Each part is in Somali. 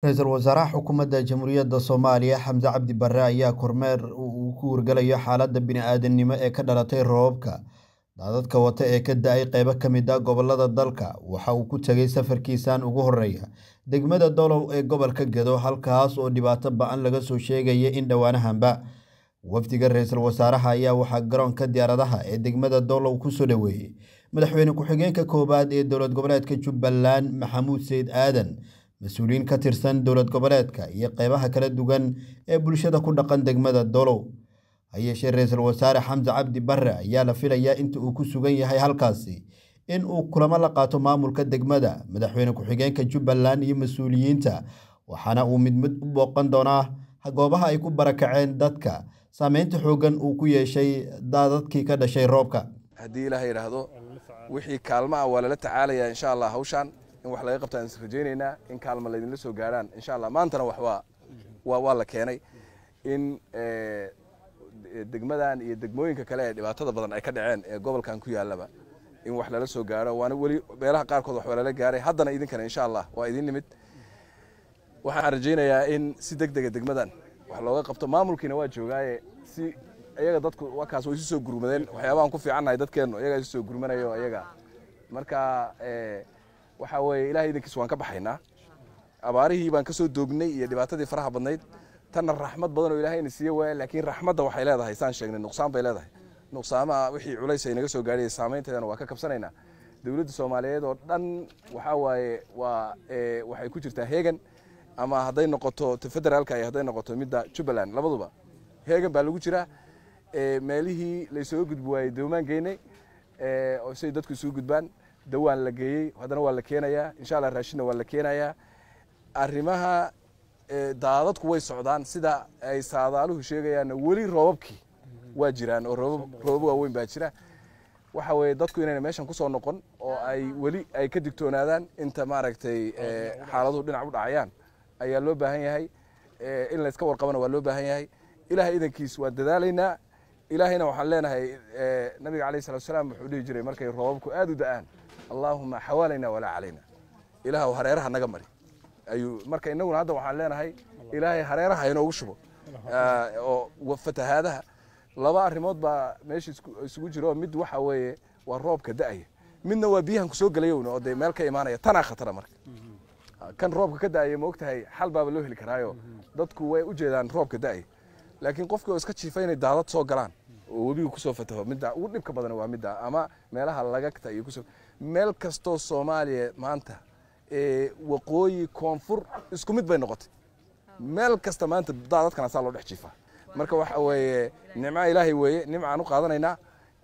ra-iisul Wasaaraha Xukuumadda Jamhuuriyadda Soomaaliya Xamse Cabdi Barre ayaa kormeer uu ku wargalayo xaaladda bini'aadantinimo ee ka dhalatay roobabka daadadka wata ee ka da-ay qaybo ka mid a ah gobollada dalka waxa uu ku tegay safarkiisaan ugu horreeya degmada Dolow ee gobolka Gedo halkaas oo dhibaato ba-an laga soo sheegaya in dhowaanahanba wafdiga ra-iisul wasaaraha ayaa waxaa garoonka diyaaradaha ee degmada Dolow ku soo dhoweeyey madaxweyne ku-xigeenka koowaad ee dowlad goboleedka Jubbaland Maxamuud Sayid Aadan mas-uuliyiin ka tirsan dowlad goboleedka iyo qeybaha kala dugan ee bulshada ku dhaqan degmada dolow hayeeshee yeeshee ra-iisul wasaare xamse cabdi barre ayaa la filayaa inta uu ku sugan yahay halkaasi in uu kulamo la qaato maamulka degmada madaxweyne ku-xigeenka jubbaland iyo mas-uuliyiinta waxaana uu mid mid u booqan doonaa goobaha ay ku barakaceen dadka saameynta xooggan uu ku yeeshay daadadkii ka dhashay roobka haddii ilaaha yidhaahdo wixii kaalmaha waa lala tacaalayaa insha allah hawshaan in wax laga qabtaan is rajaynaynaa in kaalma laydinla soo gaaraan insha allah maantana waxwaa wa waa la keenay in eh, degmadan iyo degmooyinka kale ee dhibaatada badan ay ka dhaceen ee gobolkan ku yaallaba in wax lala soo gaaro waana weli meelaha qaarkood wax lala gaaray haddana idinkana insha allah waa idin nimid waxaan rajaynayaa in si deg dega ah degmadan wax looga qabto maamulkiina waa joogaaye si iyaga dadku wakaas way isu soo gurmadeen waxyaabahan ku fiicannahay dadkeennu iyagaa isu soo gurmanayo iyaga marka eh, waxaa weeye ilahay waan ka baxaynaa abaarihii baan kasoo doognay iyo dhibaatadii faraha badnayd tanna raxmad badan oo ilahayna siiye waaya laakiin raxmadda waxay leedahay saan sheegnay nuqsaan bay leedahay nuqsaamaha wixii culays ay naga soo gaadhiyay saamaynteedana waa ka kabsanaynaa dowladda soomaaliyeed oo dhan waxaa waaye waa waxay ku jirtaa heegan ama hadday noqoto federaalka iyo hadday noqoto midda jubbaland labaduba heegan baa lagu jiraa meelihii laysoo gudbi waayey doomaan geynay say dadku isuu gudbaan dawaan la geeyey haddana waa la keenayaa insha allah raashinna waa la keenayaa arrimaha eh, daadadku way socdaan sida ay saadaaluhu sheegayaanna weli roobabkii waa jiraan oo roobab waaweyn baa jira waxa weeye dadku inayna meeshan kusoo noqon oo ay weli ay ka digtoonaadaan inta maaragtay eh, xaaladuhu dhinac u dhacayaan ayaa loo baahan yahay eh, in layska warqabana waa loo baahan yahay ilahay idankiis waan dadaalaynaa ilaahayna waxaan leenahay nabiga alayh salatu wasalaam wuxuu dhihi jiray markay roobabku aada u da-aan allahuma xawaalayna walaa calayna ilaahw hareeraha naga mari ayuu marka inaguna hadda waxaan leenahay ilaahay hareeraha inoogu shubo oo fatahaadaha laba arrimood baa meesha isugu jiro mid waxa weeye waa roobka da'aya midna waa biyahan kusoo gelayowna oo dee meel ka imaanaya tanaa khatara marka kan roobka ka da'aya ma ogtahay xal baaba loo heli karaayo mm-hmm. dadku way u jeedaan roobka da'aya laakiin qofkii oo iska jiifa inay daadad soo galaan oo webiga kusoo fataho midda ugu dhibka badan waa midda ama meelaha lagagta iyo kusoo meel kastoo soomaaliya maanta waqooyi koonfur isku mid bay noqotay meel kasta maanta dadkana saa loo dhex jiifaa marka waxa weeye nimca ilaahay weeye nimcaan u qaadanaynaa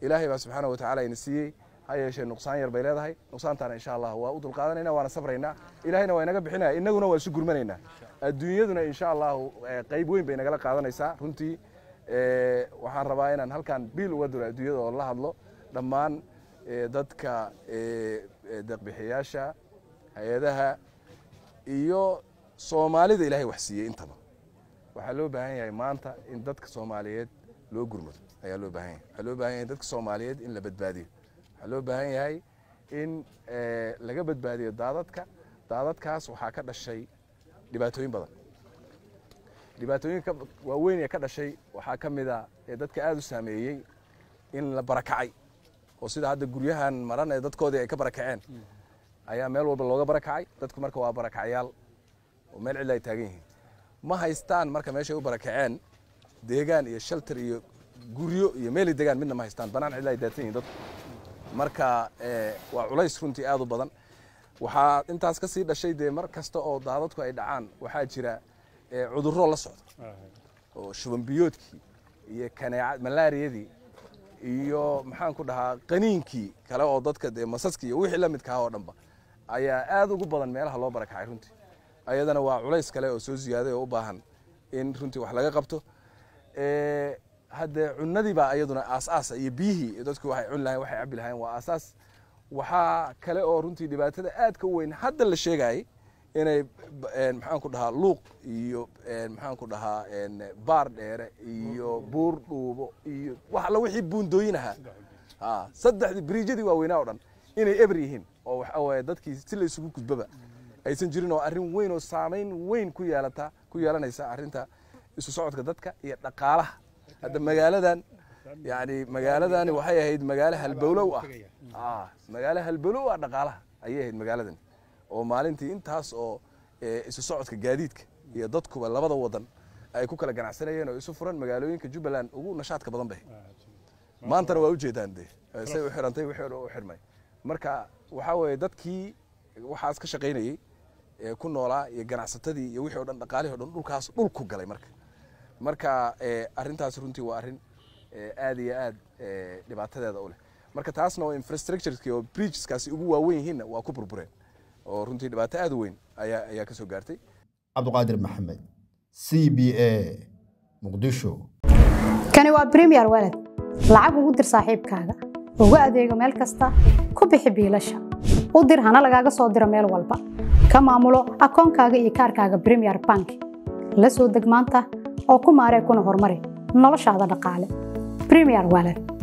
ilaahay baa subxaana watacaala ina siiyey ha yeeshee nuqsaan yar bay leedahay nuqsaantaana insha allah waa u dulqaadanayna waana sabraynaa ilahayna waa inaga bixinaya innaguna waa isu gurmanaynaa adduunyaduna insha allahu qayb weyn bay nagala qaadanaysaa runtii Eh, waxaan rabaa inaan halkan biil uga diro adduunyada oo la hadlo dhammaan eh, dadka eh, deeqbixiyaasha hay-adaha iyo soomaalida ilaahay wax siiyey intaba waxaa loo baahan yahay maanta in dadka soomaaliyeed loo gurmado ayaa loo baahan yahay waxaa loo baahan yahay dadka soomaaliyeed in la badbaadiyo waxaa loo baahan yahay in laga badbaadiyo daadadka daadadkaas waxaa ka dhashay dhibaatooyin badan dhibaatooyinka waaweyn ee ka dhashay waxaa ka mid a ee dadka aada u saameeyey in la barakacay oo sida hadda guryahan maran ee dadkoodii ay ka barakaceen ayaa meel walba looga barakacay dadku marka waa barakacyaal oo meel cidla ay taagan yihiin ma haystaan marka meeshay u barakaceen deegaan iyo shaltar iyo guryo iyo meelay degaan midna ma haystaan banaan cidla ay daatan yihin dadku marka eh, waa culays runtii aada u badan waxaa intaas ka sii dhashay dee mar kasta oo daadadku ay dhacaan waxaa jira cudurro la socda oo shuban biyoodkii iyo kaneeca malaariyadii iyo maxaan ku dhahaa qaniinkii kale oo dadka dee masaskii iyo wixii la midkaah oo dhanba ayaa aad ugu badan meelaha loo barakacay runtii ayadana waa culays kale oo soo ziyaaday oo u baahan in runtii wax laga qabto haddee cunadii baa iyaduna aasaasa iyo biyihii dadku waxay cuni lahayen waxay cabi lahayen waa aasaas waxaa kale oo runtii dhibaatada aadka u weyn hadda la sheegayay inay eh, maxaan ku dhahaa luuq iyo eh, maxaan ku dhahaa eh, baar dheere iyo buur dhuubo iyo wax alla wixii buundooyin ahaa a saddexdii biriijyadii waaweynaa o dhan inay eber yihiin oo waxa dadkii si la gudbaba aysan jirin oo arrin weyn oo saamayn weyn ku yeelata ku yeelanaysa arrinta isu socodka dadka iyo dhaqaalaha hadda magaaladan yani magaaladani waxay ahayd magaalo halbowlow ah magaalo halbowlow ah dhaqaalaha ayay ahayd magaaladan oo maalintii intaas oo eh, isu socodka gaadiidka iyo dadkuba labada wadan ay ku kala ganacsanayeen oo isu furan magaalooyinka jubbaland ugu nashaadka badan bay ah, maantana waa ujeedaan de eh, say u xirantay wixii u xirmay marka waxaa weeye dadkii waxaas ka shaqaynayey eh, ku noolaa iyo ganacsatadii iyo wixii o dhan dhaqaalihii o dhan dhulkaas dhulku galay marka marka arintaas runtii waa arrin aad iyo aad dhibaatadeeda u leh marka taasna oo infrastructureki oo bridgeskaasi ugu waawen yihiinna waa ku burbureen oo runtii dhibaato aad u weyn ayaa kasoo gaartay cabdiqaadir maxamed c b a muqdisho kani waa bremier waled lacag ugu dir saaxiibkaaga ugu adeego meel kasta ku bixi biilasha u dir hana lagaaga soo diro meel walba ka maamulo akoonkaaga iyo kaarkaaga bremier bank la soo deg maanta oo ku maaree kuna horumari noloshaada dhaqaale bremier waled